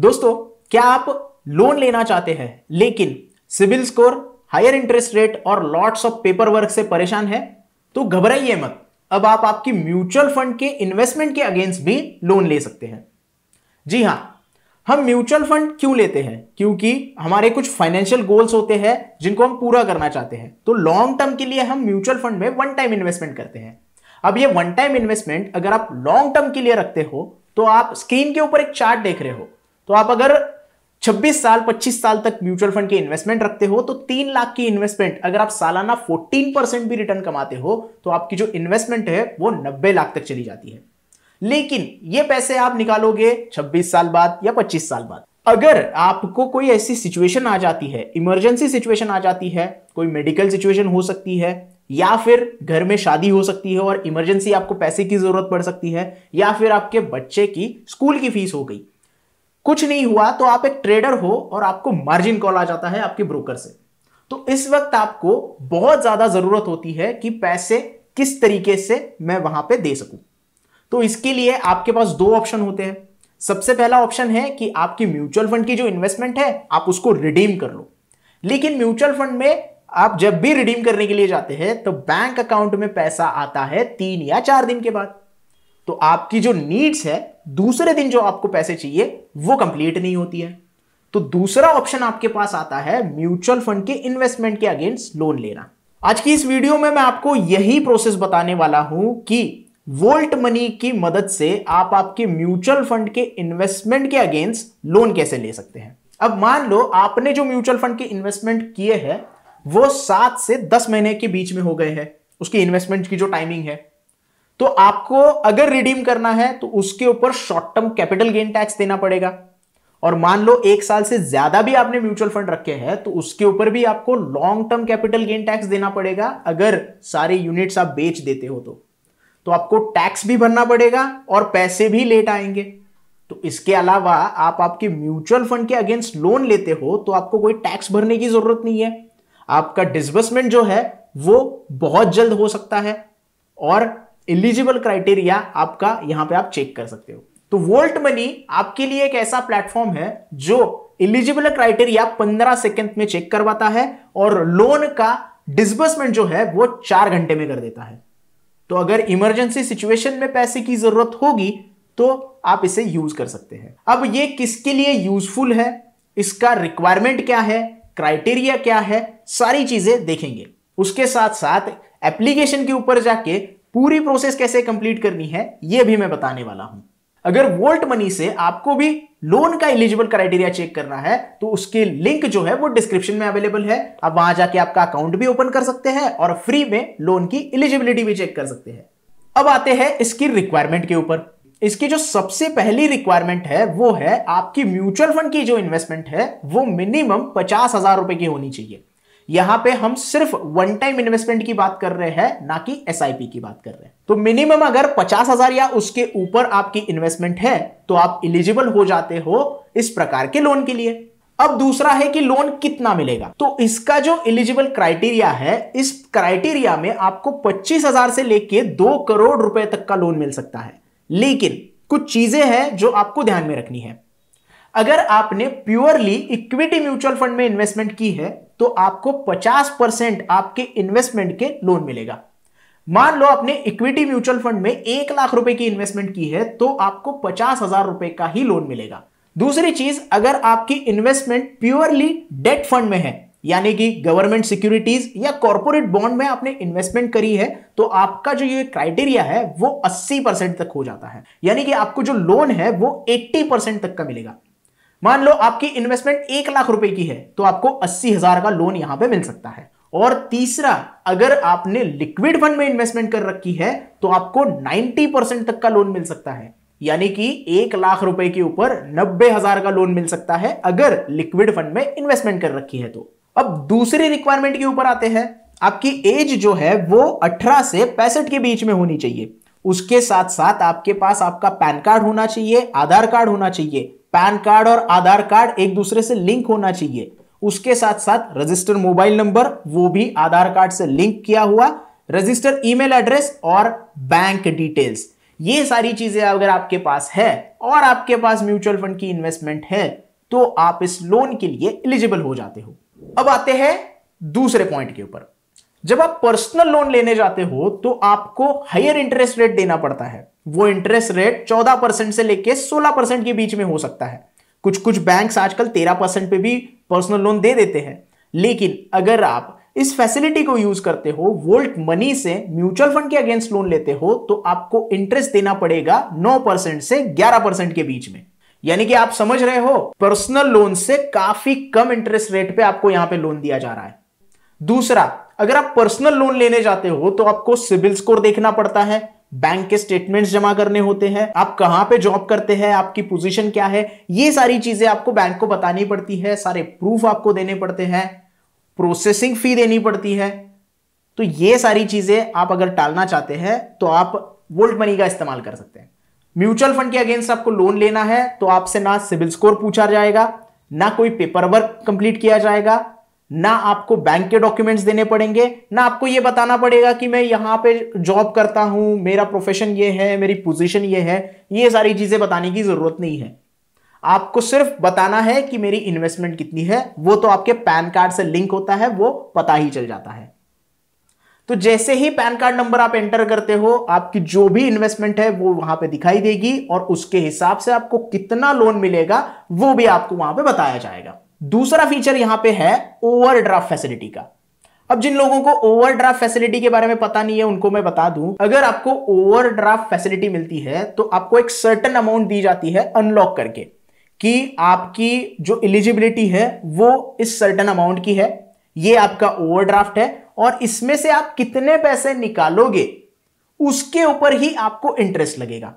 दोस्तों क्या आप लोन लेना चाहते हैं लेकिन CIBIL score higher interest rate और लॉट्स ऑफ पेपर वर्क से परेशान है तो घबराइए मत अब आप आपकी म्यूचुअल फंड के इन्वेस्टमेंट के अगेंस्ट भी लोन ले सकते हैं जी हाँ हम म्यूचुअल फंड क्यों लेते हैं क्योंकि हमारे कुछ फाइनेंशियल गोल्स होते हैं जिनको हम पूरा करना चाहते हैं तो लॉन्ग टर्म के लिए हम म्यूचुअल फंड में वन टाइम इन्वेस्टमेंट करते हैं अब ये वन टाइम इन्वेस्टमेंट अगर आप लॉन्ग टर्म के लिए रखते हो तो आप स्क्रीन के ऊपर एक चार्ट देख रहे हो तो आप अगर 26 साल 25 साल तक म्यूचुअल फंड के इन्वेस्टमेंट रखते हो तो तीन लाख की इन्वेस्टमेंट अगर आप सालाना 14 परसेंट भी रिटर्न कमाते हो तो आपकी जो इन्वेस्टमेंट है वो 90 लाख तक चली जाती है लेकिन ये पैसे आप निकालोगे 26 साल बाद या 25 साल बाद अगर आपको कोई ऐसी सिचुएशन आ जाती है इमरजेंसी सिचुएशन आ जाती है कोई मेडिकल सिचुएशन हो सकती है या फिर घर में शादी हो सकती है और इमरजेंसी आपको पैसे की जरूरत पड़ सकती है या फिर आपके बच्चे की स्कूल की फीस हो गई कुछ नहीं हुआ तो आप एक ट्रेडर हो और आपको मार्जिन कॉल आ जाता है आपके ब्रोकर से तो इस वक्त आपको बहुत ज्यादा जरूरत होती है कि पैसे किस तरीके से मैं वहां पे दे सकूं तो इसके लिए आपके पास दो ऑप्शन होते हैं सबसे पहला ऑप्शन है कि आपकी म्यूचुअल फंड की जो इन्वेस्टमेंट है आप उसको रिडीम कर लो लेकिन म्यूचुअल फंड में आप जब भी रिडीम करने के लिए जाते हैं तो बैंक अकाउंट में पैसा आता है तीन या चार दिन के बाद तो आपकी जो नीड्स है दूसरे दिन जो आपको पैसे चाहिए वो कंप्लीट नहीं होती है तो दूसरा ऑप्शन आपके पास आता है म्यूचुअल फंड के इन्वेस्टमेंट के अगेंस्ट लोन लेना आज की इस वीडियो में मैं आपको यही प्रोसेस बताने वाला हूं कि वोल्ट मनी की मदद से आप आपके म्यूचुअल फंड के इन्वेस्टमेंट के अगेंस्ट लोन कैसे ले सकते हैं अब मान लो आपने जो म्यूचुअल फंड के इन्वेस्टमेंट किए हैं वो सात से दस महीने के बीच में हो गए हैं उसकी इन्वेस्टमेंट की जो टाइमिंग है तो आपको अगर रिडीम करना है तो उसके ऊपर short term capital gain tax देना पड़ेगा और मान लो एक साल से ज्यादा भी आपने म्यूचुअल फंड रखे हैं तो उसके ऊपर भी आपको long term capital gain tax देना पड़ेगा अगर सारे यूनिट्स आप बेच देते हो तो तो आपको टैक्स भी भरना पड़ेगा और पैसे भी लेट आएंगे तो इसके अलावा आप आपके म्यूचुअल फंड के अगेंस्ट लोन लेते हो तो आपको कोई टैक्स भरने की जरूरत नहीं है आपका डिसबर्समेंट जो है वो बहुत जल्द हो सकता है और एलिजिबल क्राइटेरिया आपका यहां पे आप चेक कर सकते हो तो वोल्ट मनी आपके लिए एक ऐसा प्लेटफॉर्म है जो एलिजिबल क्राइटेरिया 15 सेकंड में चेक करवाता है और लोन का डिसबर्समेंट जो है वो चार घंटे में कर देता है तो अगर इमरजेंसी सिचुएशन में पैसे की जरूरत होगी तो आप इसे यूज कर सकते हैं अब ये किसके लिए यूजफुल है इसका रिक्वायरमेंट क्या है क्राइटेरिया क्या है सारी चीजें देखेंगे उसके साथ साथ एप्लीकेशन के ऊपर जाके पूरी प्रोसेस कैसे कंप्लीट करनी है यह भी मैं बताने वाला हूं अगर वोल्ट मनी से आपको भी लोन का एलिजिबल क्राइटेरिया चेक करना है तो उसके लिंक जो है वो डिस्क्रिप्शन में अवेलेबल है आप वहां जाके आपका अकाउंट भी ओपन कर सकते हैं और फ्री में लोन की एलिजिबिलिटी भी चेक कर सकते हैं अब आते हैं इसकी रिक्वायरमेंट के ऊपर इसकी जो सबसे पहली रिक्वायरमेंट है वो है आपकी म्यूचुअल फंड की जो इन्वेस्टमेंट है वो मिनिमम पचास हजार रुपए की होनी चाहिए यहां पे हम सिर्फ वन टाइम इन्वेस्टमेंट की बात कर रहे हैं ना कि एस की बात कर रहे हैं तो मिनिमम अगर पचास हजार या उसके ऊपर आपकी इन्वेस्टमेंट है तो आप इलिजिबल हो जाते हो इस प्रकार के लोन के लिए अब दूसरा है कि लोन कितना मिलेगा तो इसका जो एलिजिबल क्राइटेरिया है इस क्राइटेरिया में आपको पच्चीस हजार से लेके दो करोड़ रुपए तक का लोन मिल सकता है लेकिन कुछ चीजें हैं जो आपको ध्यान में रखनी है अगर आपने प्योरली इक्विटी म्यूचुअल फंड में इन्वेस्टमेंट की है तो आपको 50 परसेंट आपके इन्वेस्टमेंट के लोन मिलेगा मान लो आपने इक्विटी म्यूचुअल फंड में एक लाख रुपए की इन्वेस्टमेंट की है तो आपको पचास हजार रुपए का ही लोन मिलेगा दूसरी चीज अगर आपकी इन्वेस्टमेंट प्योरली डेट फंड में है यानी कि गवर्नमेंट सिक्योरिटीज या कॉरपोरेट बॉन्ड में आपने इन्वेस्टमेंट करी है तो आपका जो ये क्राइटेरिया है वो 80 परसेंट तक हो जाता है यानी कि आपको जो लोन है वो 80 परसेंट तक का मिलेगा मान लो आपकी इन्वेस्टमेंट एक लाख रुपए की है तो आपको अस्सी हजार का लोन यहां पे मिल सकता है और तीसरा अगर आपने लिक्विड फंड में इन्वेस्टमेंट कर रखी है तो आपको 90 परसेंट तक का लोन मिल सकता है यानी कि एक लाख रुपए के ऊपर नब्बे हजार का लोन मिल सकता है अगर लिक्विड फंड में इन्वेस्टमेंट कर रखी है तो अब दूसरी रिक्वायरमेंट के ऊपर आते हैं आपकी एज जो है वो 18 से पैंसठ के बीच में होनी चाहिए उसके साथ साथ आपके पास आपका पैन कार्ड होना चाहिए आधार कार्ड होना चाहिए पैन कार्ड और आधार कार्ड एक दूसरे से लिंक होना चाहिए उसके साथ साथ रजिस्टर मोबाइल नंबर वो भी आधार कार्ड से लिंक किया हुआ रजिस्टर ईमेल एड्रेस और बैंक डिटेल्स ये सारी चीजें अगर आपके पास है और आपके पास म्यूचुअल फंड की इन्वेस्टमेंट है तो आप इस लोन के लिए एलिजिबल हो जाते हो अब आते हैं दूसरे पॉइंट के ऊपर जब आप पर्सनल लोन लेने जाते हो तो आपको हायर इंटरेस्ट रेट देना पड़ता है वो इंटरेस्ट रेट 14 परसेंट से लेके 16 परसेंट के बीच में हो सकता है कुछ कुछ बैंक आजकल 13 परसेंट पे भी पर्सनल लोन दे देते हैं लेकिन अगर आप इस फैसिलिटी को यूज करते हो वोल्ट मनी से म्यूचुअल फंड के अगेंस्ट लोन लेते हो तो आपको इंटरेस्ट देना पड़ेगा 9 परसेंट से 11 परसेंट के बीच में यानी कि आप समझ रहे हो पर्सनल लोन से काफी कम इंटरेस्ट रेट पे आपको यहां पे लोन दिया जा रहा है दूसरा अगर आप पर्सनल लोन लेने जाते हो तो आपको सिविल स्कोर देखना पड़ता है बैंक के स्टेटमेंट्स जमा करने होते हैं आप कहाँ पे जॉब करते हैं आपकी पोजीशन क्या है ये सारी चीजें आपको बैंक को बतानी पड़ती है सारे प्रूफ आपको देने पड़ते हैं प्रोसेसिंग फी देनी पड़ती है तो ये सारी चीजें आप अगर टालना चाहते हैं तो आप वोल्ट मनी का इस्तेमाल कर सकते हैं म्यूचुअल फंड के अगेंस्ट आपको लोन लेना है तो आपसे ना सिविल स्कोर पूछा जाएगा ना कोई पेपर वर्क कंप्लीट किया जाएगा ना आपको बैंक के डॉक्यूमेंट्स देने पड़ेंगे ना आपको ये बताना पड़ेगा कि मैं यहाँ पे जॉब करता हूँ मेरा प्रोफेशन ये है मेरी पोजीशन ये है ये सारी चीज़ें बताने की ज़रूरत नहीं है आपको सिर्फ बताना है कि मेरी इन्वेस्टमेंट कितनी है वो तो आपके पैन कार्ड से लिंक होता है वो पता ही चल जाता है तो जैसे ही पैन कार्ड नंबर आप एंटर करते हो आपकी जो भी इन्वेस्टमेंट है वो वहां पे दिखाई देगी और उसके हिसाब से आपको कितना लोन मिलेगा वो भी आपको वहां पे बताया जाएगा दूसरा फीचर यहां पे है ओवरड्राफ्ट फैसिलिटी का अब जिन लोगों को ओवरड्राफ्ट फैसिलिटी के बारे में पता नहीं है उनको मैं बता दूं अगर आपको ओवरड्राफ्ट फैसिलिटी मिलती है तो आपको एक सर्टन अमाउंट दी जाती है अनलॉक करके कि आपकी जो एलिजिबिलिटी है वो इस सर्टन अमाउंट की है ये आपका ओवरड्राफ्ट है और इसमें से आप कितने पैसे निकालोगे उसके ऊपर ही आपको इंटरेस्ट लगेगा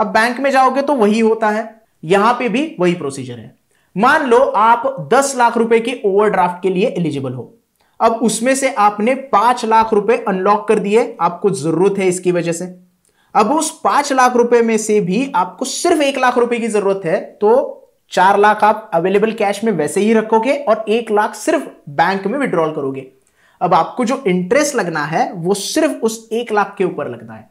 अब बैंक में जाओगे तो वही होता है यहां पे भी वही प्रोसीजर है मान लो आप 10 लाख रुपए के ओवरड्राफ्ट के लिए एलिजिबल हो अब उसमें से आपने पांच लाख रुपए अनलॉक कर दिए आपको जरूरत है इसकी वजह से अब उस पांच लाख रुपए में से भी आपको सिर्फ एक लाख रुपए की जरूरत है तो चार लाख आप अवेलेबल कैश में वैसे ही रखोगे और एक लाख सिर्फ बैंक में विड्रॉल करोगे अब आपको जो इंटरेस्ट लगना है वो सिर्फ उस एक लाख के ऊपर लगना है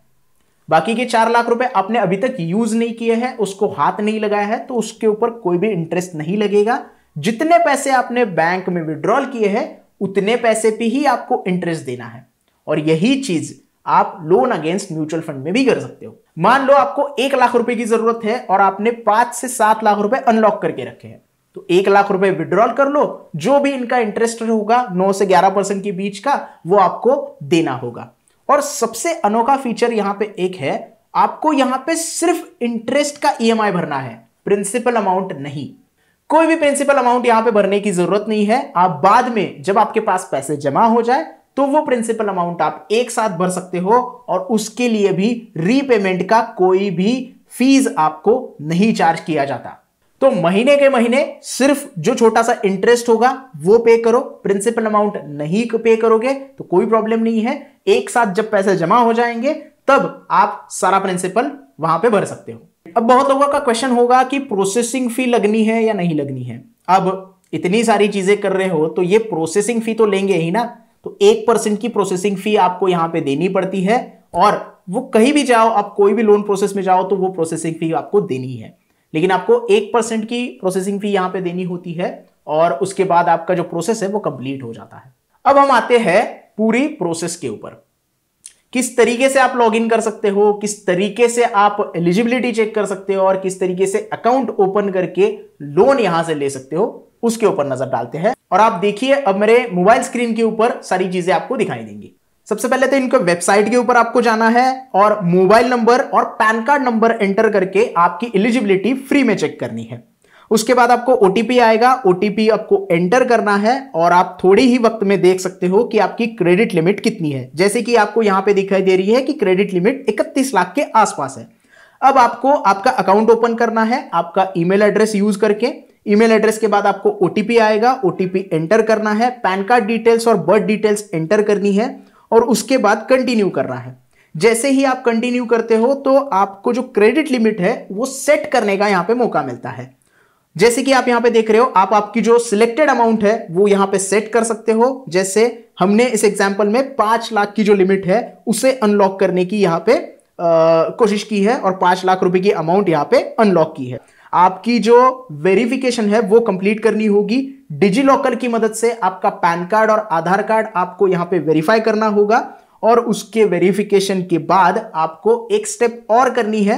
बाकी के चार लाख रुपए आपने अभी तक यूज नहीं किए हैं उसको हाथ नहीं लगाया है तो उसके ऊपर कोई भी इंटरेस्ट नहीं लगेगा जितने पैसे आपने बैंक में विड्रॉल किए हैं उतने पैसे पे ही आपको इंटरेस्ट देना है और यही चीज आप लोन अगेंस्ट म्यूचुअल फंड में भी कर सकते हो मान लो आपको एक लाख रुपए की जरूरत है और आपने पांच से सात लाख रुपए अनलॉक करके रखे हैं तो एक लाख रुपए विड्रॉल कर लो जो भी इनका इंटरेस्ट होगा नौ से ग्यारह परसेंट के बीच का वो आपको देना होगा और सबसे अनोखा फीचर यहां पे एक है आपको यहां पे सिर्फ इंटरेस्ट का ईएमआई e भरना है प्रिंसिपल अमाउंट नहीं कोई भी प्रिंसिपल अमाउंट यहां पे भरने की जरूरत नहीं है आप बाद में जब आपके पास पैसे जमा हो जाए तो वो प्रिंसिपल अमाउंट आप एक साथ भर सकते हो और उसके लिए भी रीपेमेंट का कोई भी फीस आपको नहीं चार्ज किया जाता तो महीने के महीने सिर्फ जो छोटा सा इंटरेस्ट होगा वो पे करो प्रिंसिपल अमाउंट नहीं पे करोगे तो कोई प्रॉब्लम नहीं है एक साथ जब पैसे जमा हो जाएंगे तब आप सारा प्रिंसिपल वहां पे भर सकते हो अब बहुत लोगों का क्वेश्चन होगा कि प्रोसेसिंग फी लगनी है या नहीं लगनी है अब इतनी सारी चीजें कर रहे हो तो ये प्रोसेसिंग फी तो लेंगे ही ना तो एक परसेंट की प्रोसेसिंग फी आपको यहां पे देनी पड़ती है और वो कहीं भी जाओ आप कोई भी लोन प्रोसेस में जाओ तो वो प्रोसेसिंग फी आपको देनी है लेकिन आपको एक परसेंट की प्रोसेसिंग फी यहां पे देनी होती है और उसके बाद आपका जो प्रोसेस है वो कंप्लीट हो जाता है अब हम आते हैं पूरी प्रोसेस के ऊपर किस तरीके से आप लॉगिन कर सकते हो किस तरीके से आप एलिजिबिलिटी चेक कर सकते हो और किस तरीके से अकाउंट ओपन करके लोन यहां से ले सकते हो उसके ऊपर नजर डालते हैं और आप देखिए अब मेरे मोबाइल स्क्रीन के ऊपर सारी चीजें आपको दिखाई देंगी सबसे पहले तो इनके वेबसाइट के ऊपर आपको जाना है और मोबाइल नंबर और पैन कार्ड नंबर एंटर करके आपकी एलिजिबिलिटी फ्री में चेक करनी है उसके बाद आपको ओटीपी आएगा ओटीपी आपको एंटर करना है और आप थोड़ी ही वक्त में देख सकते हो कि आपकी क्रेडिट लिमिट कितनी है जैसे कि आपको यहां पे दिखाई दे रही है कि क्रेडिट लिमिट 31 लाख के आसपास है अब आपको आपका अकाउंट ओपन करना है आपका ईमेल एड्रेस यूज करके ईमेल एड्रेस के बाद आपको ओटीपी आएगा ओटीपी एंटर करना है पैन कार्ड डिटेल्स और बर्थ डिटेल्स एंटर करनी है और उसके बाद कंटिन्यू करना है जैसे ही आप कंटिन्यू करते हो तो आपको जो क्रेडिट लिमिट है वो सेट करने का यहां पे मौका मिलता है जैसे कि आप यहां पे देख रहे हो आप आपकी जो सिलेक्टेड अमाउंट है वो यहां पे सेट कर सकते हो जैसे हमने इस एग्जाम्पल में पांच लाख की जो लिमिट है उसे अनलॉक करने की यहां पे आ, कोशिश की है और पांच लाख रुपए की अमाउंट यहां पे अनलॉक की है आपकी जो वेरिफिकेशन है वो कंप्लीट करनी होगी डिजी लॉकर की मदद से आपका पैन कार्ड और आधार कार्ड आपको यहां पे वेरीफाई करना होगा और उसके वेरिफिकेशन के बाद आपको एक स्टेप और करनी है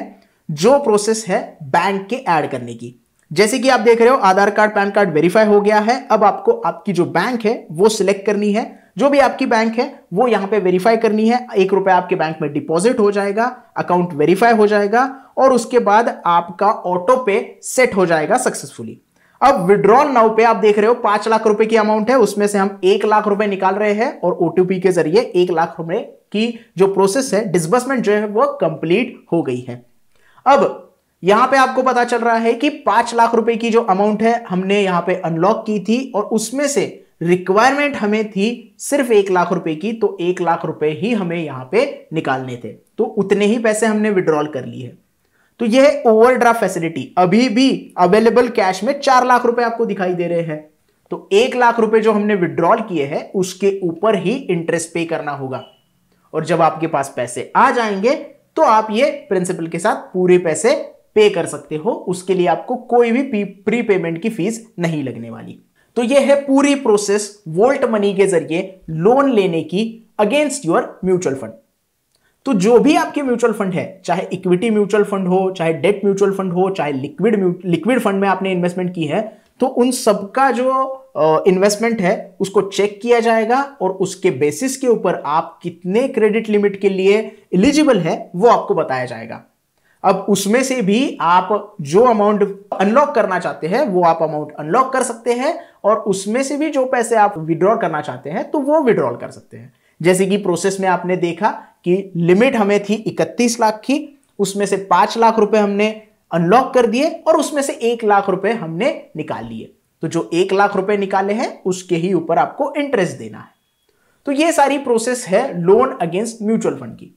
जो प्रोसेस है बैंक के ऐड करने की जैसे कि आप देख रहे हो Aadhaar card PAN card verify हो गया है अब आपको आपकी जो बैंक है वो सिलेक्ट करनी है जो भी आपकी बैंक है वो यहां पे वेरीफाई करनी है एक रुपया आपके बैंक में डिपॉजिट हो जाएगा अकाउंट वेरीफाई हो जाएगा और उसके बाद आपका ऑटो पे सेट हो जाएगा सक्सेसफुली अब विड्रॉल नाउ पे आप देख रहे हो पांच लाख रुपए की अमाउंट है उसमें से हम एक लाख रुपए निकाल रहे हैं और ओटीपी के जरिए एक लाख रुपए की जो प्रोसेस है डिसबर्समेंट जो है वो कंप्लीट हो गई है अब यहां पे आपको पता चल रहा है कि पांच लाख रुपए की जो अमाउंट है हमने यहां पे अनलॉक की थी और उसमें से रिक्वायरमेंट हमें थी सिर्फ एक लाख रुपए की तो एक लाख रुपए ही हमें यहां पे निकालने थे तो उतने ही पैसे हमने विड्रॉल कर लिए तो यह है ओवरड्राफ्ट फैसिलिटी अभी भी अवेलेबल कैश में चार लाख रुपए आपको दिखाई दे रहे हैं तो एक लाख रुपए जो हमने विड्रॉल किए हैं उसके ऊपर ही इंटरेस्ट पे करना होगा और जब आपके पास पैसे आ जाएंगे तो आप ये प्रिंसिपल के साथ पूरे पैसे पे कर सकते हो उसके लिए आपको कोई भी प्री पेमेंट की फीस नहीं लगने वाली तो ये है पूरी प्रोसेस वोल्ट मनी के जरिए लोन लेने की अगेंस्ट योर म्यूचुअल फंड तो जो भी आपके म्यूचुअल फंड है चाहे इक्विटी म्यूचुअल फंड हो चाहे डेट म्यूचुअल फंड हो चाहे लिक्विड लिक्विड फंड में आपने इन्वेस्टमेंट की है तो उन सबका जो इन्वेस्टमेंट uh, है उसको चेक किया जाएगा और उसके बेसिस के ऊपर आप कितने क्रेडिट लिमिट के लिए एलिजिबल है वो आपको बताया जाएगा अब उसमें से भी आप जो अमाउंट अनलॉक करना चाहते हैं वो आप अमाउंट अनलॉक कर सकते हैं और उसमें से भी जो पैसे आप विड्रॉल करना चाहते हैं तो वो विड्रॉल कर सकते हैं जैसे कि प्रोसेस में आपने देखा कि लिमिट हमें थी इकतीस लाख की उसमें से पांच लाख रुपए हमने अनलॉक कर दिए और उसमें से एक लाख रुपए हमने निकाल लिए तो जो एक लाख रुपए निकाले हैं उसके ही ऊपर आपको इंटरेस्ट देना है तो ये सारी प्रोसेस है लोन अगेंस्ट म्यूचुअल फंड की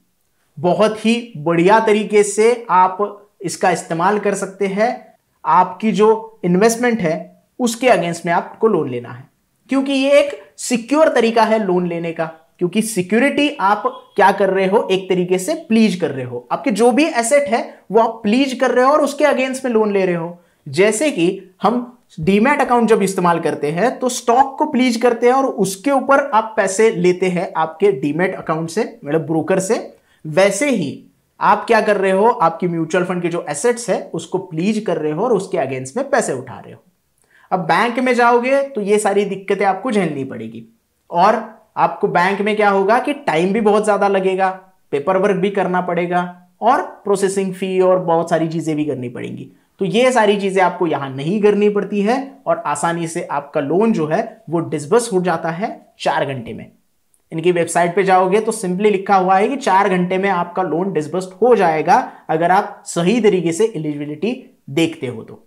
बहुत ही बढ़िया तरीके से आप इसका इस्तेमाल कर सकते हैं आपकी जो इन्वेस्टमेंट है उसके अगेंस्ट में आपको लोन लेना है क्योंकि ये एक सिक्योर तरीका है लोन लेने का क्योंकि सिक्योरिटी आप क्या कर रहे हो एक तरीके से प्लीज कर रहे हो आपके जो भी एसेट है वो आप प्लीज कर रहे हो और उसके अगेंस्ट में लोन ले रहे हो जैसे कि हम डीमेट अकाउंट जब इस्तेमाल करते हैं तो स्टॉक को प्लीज करते हैं और उसके ऊपर आप पैसे लेते हैं आपके डीमेट अकाउंट से मतलब ब्रोकर से वैसे ही आप क्या कर रहे हो आपकी म्यूचुअल फंड के जो एसेट्स है उसको प्लीज कर रहे हो और उसके अगेंस्ट में पैसे उठा रहे हो अब बैंक में जाओगे तो ये सारी दिक्कतें आपको झेलनी पड़ेगी और आपको बैंक में क्या होगा कि टाइम भी बहुत ज़्यादा लगेगा पेपर वर्क भी करना पड़ेगा और प्रोसेसिंग फी और बहुत सारी चीज़ें भी करनी पड़ेंगी तो ये सारी चीज़ें आपको यहां नहीं करनी पड़ती है और आसानी से आपका लोन जो है वो डिसबर्स हो जाता है चार घंटे में इनकी वेबसाइट पे जाओगे तो सिंपली लिखा हुआ है कि चार घंटे में आपका लोन डिसबर्स हो जाएगा अगर आप सही तरीके से एलिजिबिलिटी देखते हो तो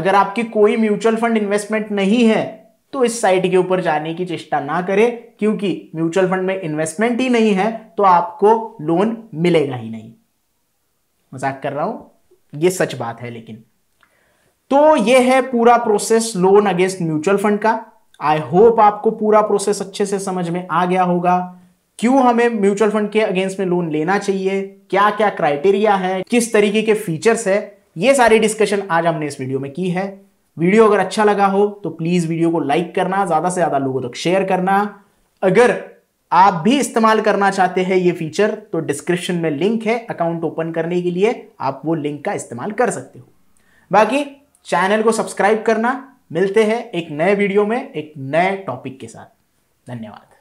अगर आपकी कोई म्यूचुअल फंड इन्वेस्टमेंट नहीं है तो इस साइट के ऊपर जाने की चेष्टा ना करें क्योंकि म्यूचुअल फंड में इन्वेस्टमेंट ही नहीं है तो आपको लोन मिलेगा ही नहीं मजाक कर रहा हूं यह सच बात है लेकिन तो यह है पूरा process loan against mutual fund का आई होप आपको पूरा प्रोसेस अच्छे से समझ में आ गया होगा क्यों हमें म्यूचुअल फंड के अगेंस्ट में लोन लेना चाहिए क्या क्या क्राइटेरिया है किस तरीके के फीचर्स है ये सारी डिस्कशन आज हमने इस वीडियो में की है वीडियो अगर अच्छा लगा हो तो प्लीज वीडियो को लाइक करना ज्यादा से ज्यादा लोगों तक तो शेयर करना अगर आप भी इस्तेमाल करना चाहते हैं ये फीचर तो डिस्क्रिप्शन में लिंक है अकाउंट ओपन करने के लिए आप वो लिंक का इस्तेमाल कर सकते हो बाकी चैनल को सब्सक्राइब करना मिलते हैं एक नए वीडियो में एक नए टॉपिक के साथ धन्यवाद